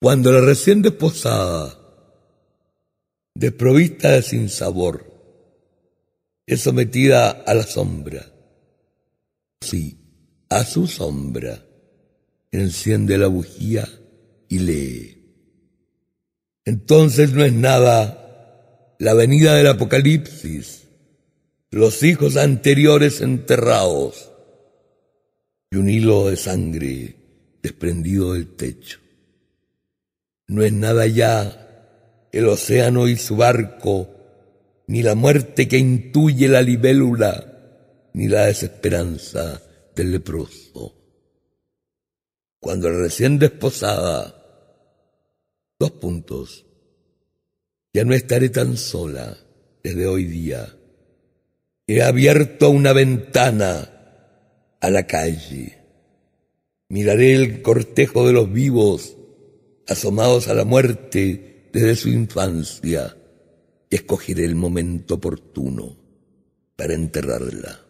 cuando la recién desposada, desprovista de sabor, es sometida a la sombra. Sí, a su sombra, enciende la bujía y lee. Entonces no es nada la venida del Apocalipsis, los hijos anteriores enterrados y un hilo de sangre desprendido del techo. No es nada ya el océano y su barco, ni la muerte que intuye la libélula, ni la desesperanza del leproso. Cuando recién desposada, dos puntos, ya no estaré tan sola desde hoy día. He abierto una ventana a la calle. Miraré el cortejo de los vivos asomados a la muerte desde su infancia, escogeré el momento oportuno para enterrarla.